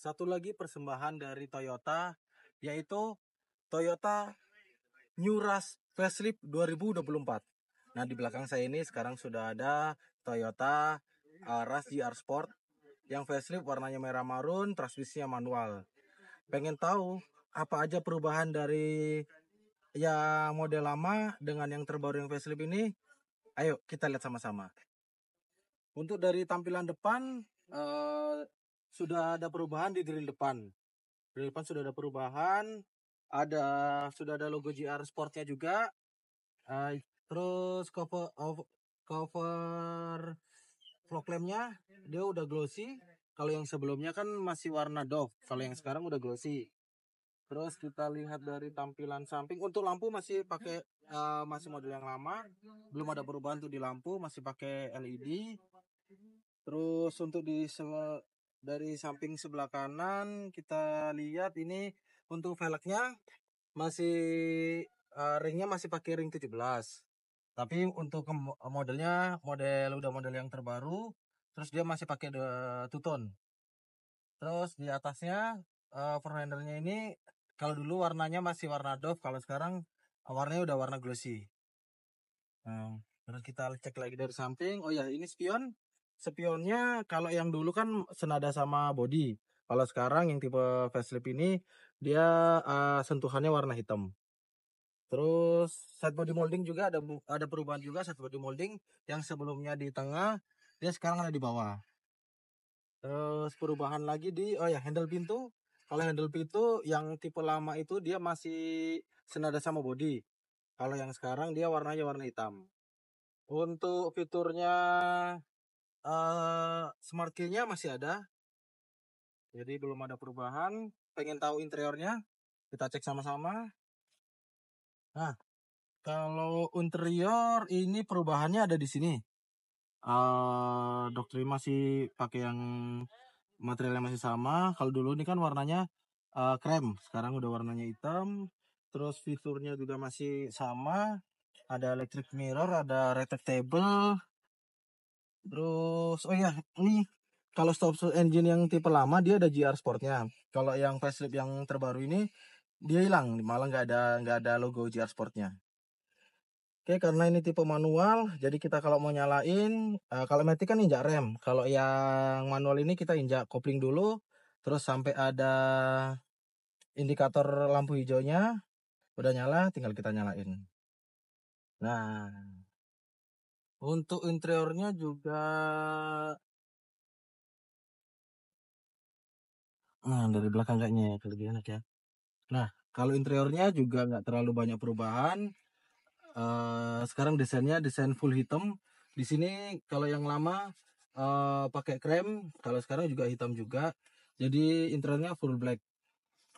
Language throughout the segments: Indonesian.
satu lagi persembahan dari Toyota yaitu Toyota New Rush Facelift 2024. Nah di belakang saya ini sekarang sudah ada Toyota uh, eh, Rush GR Sport yang facelift warnanya merah marun, transmisinya manual. Pengen tahu apa aja perubahan dari ya model lama dengan yang terbaru yang facelift ini? Ayo kita lihat sama-sama. Untuk dari tampilan depan, uh, sudah ada perubahan di grill depan. Grill depan sudah ada perubahan, ada sudah ada logo GR Sportnya juga. Uh, terus cover of, cover fog lampnya dia udah glossy. Kalau yang sebelumnya kan masih warna doff, kalau yang sekarang udah glossy. Terus kita lihat dari tampilan samping untuk lampu masih pakai uh, masih model yang lama, belum ada perubahan tuh di lampu masih pakai LED. Terus untuk di dari samping sebelah kanan kita lihat ini untuk velgnya masih uh, ringnya masih pakai ring 17 tapi untuk modelnya model udah model yang terbaru terus dia masih pakai two tone terus di atasnya uh, handlenya ini kalau dulu warnanya masih warna doff kalau sekarang eh, warnanya udah warna glossy nah, terus kita cek lagi dari samping oh ya ini spion spionnya kalau yang dulu kan senada sama body. Kalau sekarang yang tipe facelift ini dia uh, sentuhannya warna hitam. Terus set body molding juga ada ada perubahan juga set body molding yang sebelumnya di tengah dia sekarang ada di bawah. Terus perubahan lagi di oh ya handle pintu. Kalau handle pintu yang tipe lama itu dia masih senada sama body. Kalau yang sekarang dia warnanya warna hitam. Untuk fiturnya smart key-nya masih ada. Jadi belum ada perubahan. Pengen tahu interiornya? Kita cek sama-sama. Nah, kalau interior ini perubahannya ada di sini. Uh, doktrin masih pakai yang materialnya masih sama. Kalau dulu ini kan warnanya uh, krem, sekarang udah warnanya hitam. Terus fiturnya juga masih sama. Ada electric mirror, ada retractable, Terus oh iya, ini kalau stop engine yang tipe lama dia ada GR Sportnya. Kalau yang facelift yang terbaru ini dia hilang, malah nggak ada nggak ada logo GR Sportnya. Oke, karena ini tipe manual, jadi kita kalau mau nyalain, uh, kalau metik kan injak rem. Kalau yang manual ini kita injak kopling dulu, terus sampai ada indikator lampu hijaunya, udah nyala, tinggal kita nyalain. Nah, untuk interiornya juga Nah, dari belakang kayaknya ya, lebih enak ya. Nah, kalau interiornya juga nggak terlalu banyak perubahan. Uh, sekarang desainnya desain full hitam. Di sini kalau yang lama uh, pakai krem, kalau sekarang juga hitam juga. Jadi interiornya full black.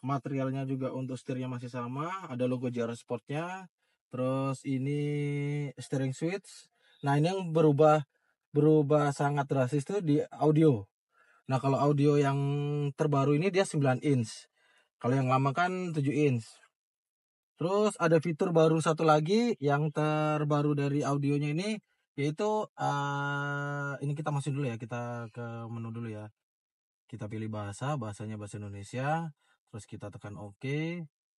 Materialnya juga untuk setirnya masih sama, ada logo JR Sportnya. Terus ini steering switch, Nah ini yang berubah berubah sangat drastis tuh di audio. Nah kalau audio yang terbaru ini dia 9 inch. Kalau yang lama kan 7 inch. Terus ada fitur baru satu lagi yang terbaru dari audionya ini yaitu uh, ini kita masuk dulu ya kita ke menu dulu ya. Kita pilih bahasa, bahasanya bahasa Indonesia, terus kita tekan oke. OK.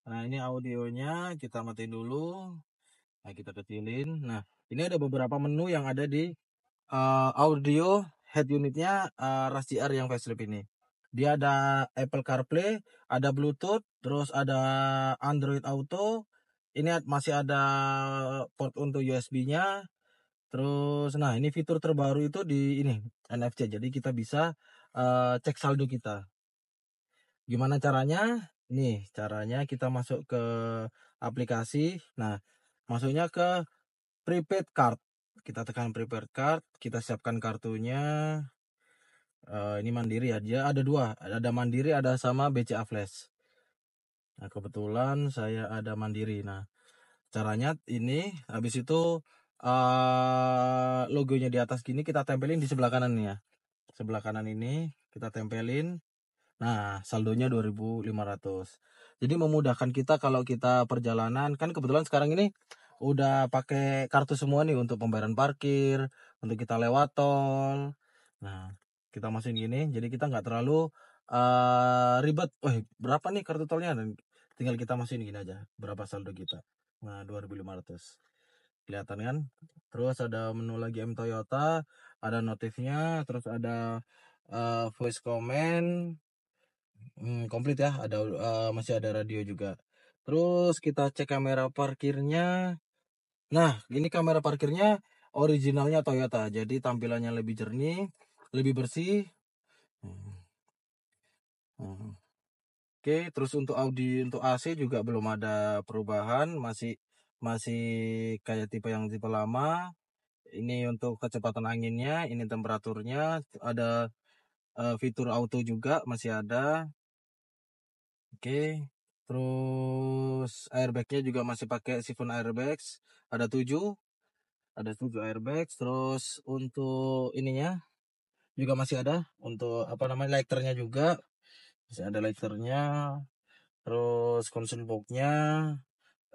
Nah, ini audionya kita matiin dulu. Nah, kita kecilin. Nah, ini ada beberapa menu yang ada di uh, audio head unitnya uh, yang facelift ini. Dia ada Apple CarPlay, ada Bluetooth, terus ada Android Auto. Ini masih ada port untuk USB-nya. Terus, nah ini fitur terbaru itu di ini NFC. Jadi kita bisa uh, cek saldo kita. Gimana caranya? Nih caranya kita masuk ke aplikasi. Nah Masuknya ke prepaid card. Kita tekan prepaid card, kita siapkan kartunya. Uh, ini mandiri aja, ada dua, ada mandiri, ada sama BCA Flash. Nah, kebetulan saya ada mandiri. Nah, caranya ini habis itu uh, logonya di atas gini kita tempelin di sebelah kanan ya. Sebelah kanan ini kita tempelin Nah, saldonya 2.500. Jadi memudahkan kita kalau kita perjalanan kan kebetulan sekarang ini udah pakai kartu semua nih untuk pembayaran parkir, untuk kita lewat tol. Nah, kita masukin gini, jadi kita nggak terlalu uh, ribet. Oh, berapa nih kartu tolnya? Dan tinggal kita masukin gini aja, berapa saldo kita. Nah, 2.500 kelihatan kan terus ada menu lagi M Toyota ada notifnya terus ada uh, voice comment hmm, komplit ya ada uh, masih ada radio juga terus kita cek kamera parkirnya nah ini kamera parkirnya originalnya Toyota jadi tampilannya lebih jernih lebih bersih hmm. Hmm. Oke, terus untuk Audi untuk AC juga belum ada perubahan, masih masih kayak tipe yang tipe lama. Ini untuk kecepatan anginnya, ini temperaturnya, ada uh, fitur auto juga masih ada. Oke, terus airbagnya juga masih pakai sifon airbags ada tujuh ada tujuh airbags terus untuk ininya juga masih ada untuk apa namanya lighternya juga masih ada lighternya terus console boxnya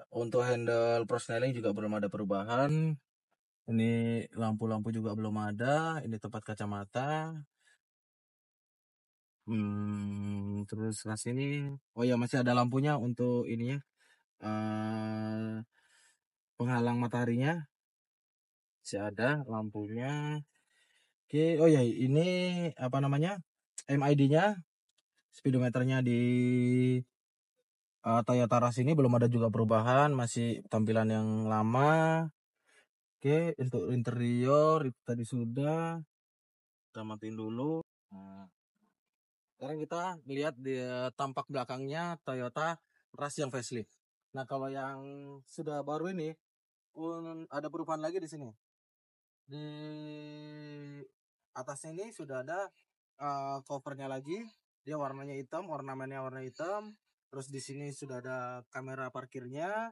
untuk handle prosneling juga belum ada perubahan ini lampu-lampu juga belum ada ini tempat kacamata Hmm, terus ras ini oh ya masih ada lampunya untuk ininya. Uh, penghalang mataharinya masih ada lampunya. Oke, okay. oh ya ini apa namanya? MID-nya speedometernya di uh, Toyota Rush ini belum ada juga perubahan, masih tampilan yang lama. Oke, okay, untuk interior itu tadi sudah. Kita matiin dulu. Nah. Sekarang kita lihat di eh, tampak belakangnya Toyota Rush yang facelift. Nah, kalau yang sudah baru ini ada perubahan lagi di sini. Di atas ini sudah ada uh, covernya lagi. Dia warnanya hitam, ornamennya warna hitam. Terus di sini sudah ada kamera parkirnya.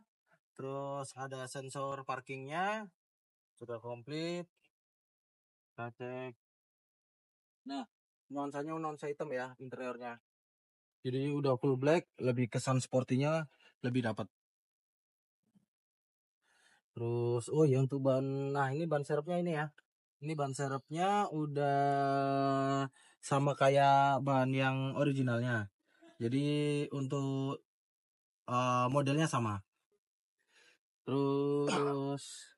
Terus ada sensor parkingnya. Sudah komplit. Kita nah, cek. Nah, nuansanya nuansa hitam ya interiornya jadi udah full black lebih kesan sportinya lebih dapat terus oh ya untuk ban nah ini ban serepnya ini ya ini ban serepnya udah sama kayak ban yang originalnya jadi untuk uh, modelnya sama terus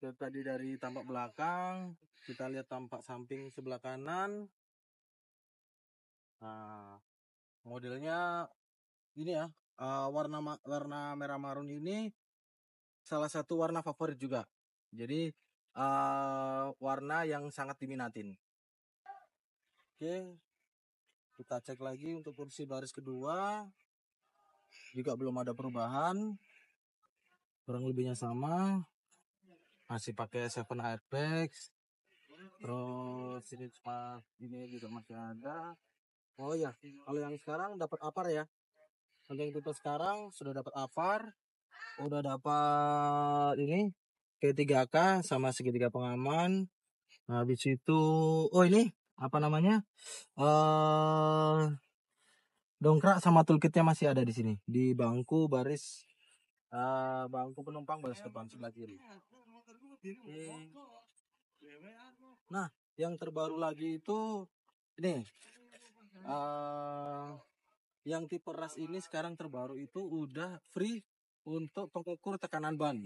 Lihat tadi dari tampak belakang, kita lihat tampak samping sebelah kanan. Nah, modelnya ini ya, uh, warna warna merah marun ini salah satu warna favorit juga. Jadi uh, warna yang sangat diminatin. Oke, kita cek lagi untuk kursi baris kedua juga belum ada perubahan kurang lebihnya sama masih pakai seven airbags terus ini cuma ini juga masih ada oh ya kalau yang sekarang dapat apar ya kalau yang tipe sekarang sudah dapat apar udah dapat ini p 3 k sama segitiga pengaman habis itu oh ini apa namanya eh uh, dongkrak sama toolkitnya masih ada di sini di bangku baris uh, bangku penumpang baris depan sebelah kiri Hmm. Nah, yang terbaru lagi itu ini uh, yang tipe ras ini sekarang terbaru itu udah free untuk pengukur tekanan ban.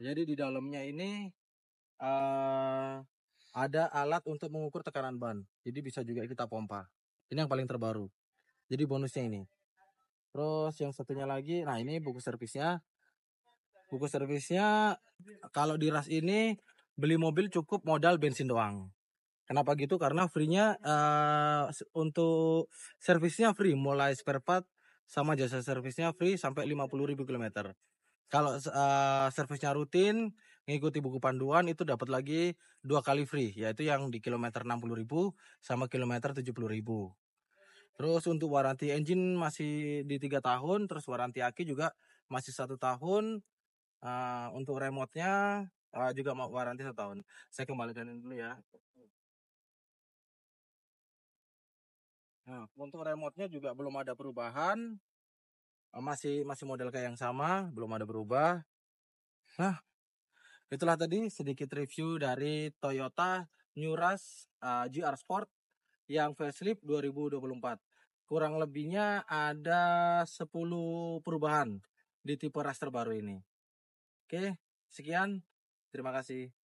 Jadi di dalamnya ini uh, ada alat untuk mengukur tekanan ban. Jadi bisa juga kita pompa. Ini yang paling terbaru. Jadi bonusnya ini. Terus yang satunya lagi, nah ini buku servisnya buku servisnya kalau di ras ini beli mobil cukup modal bensin doang kenapa gitu karena free-nya uh, untuk servisnya free mulai spare part sama jasa servisnya free sampai 50.000 kilometer kalau uh, servisnya rutin ngikuti buku panduan itu dapat lagi dua kali free yaitu yang di kilometer 60.000 sama kilometer 70.000 Terus untuk waranti engine masih di tiga tahun, terus waranti aki juga masih satu tahun, Uh, untuk remote-nya uh, juga mau waranti setahun. Saya kembalikan dulu ya. Nah, untuk remote-nya juga belum ada perubahan. Uh, masih masih model kayak yang sama, belum ada berubah. Nah, itulah tadi sedikit review dari Toyota Rush uh, GR Sport yang facelift 2024. Kurang lebihnya ada 10 perubahan di tipe raster baru ini. Oke, sekian. Terima kasih.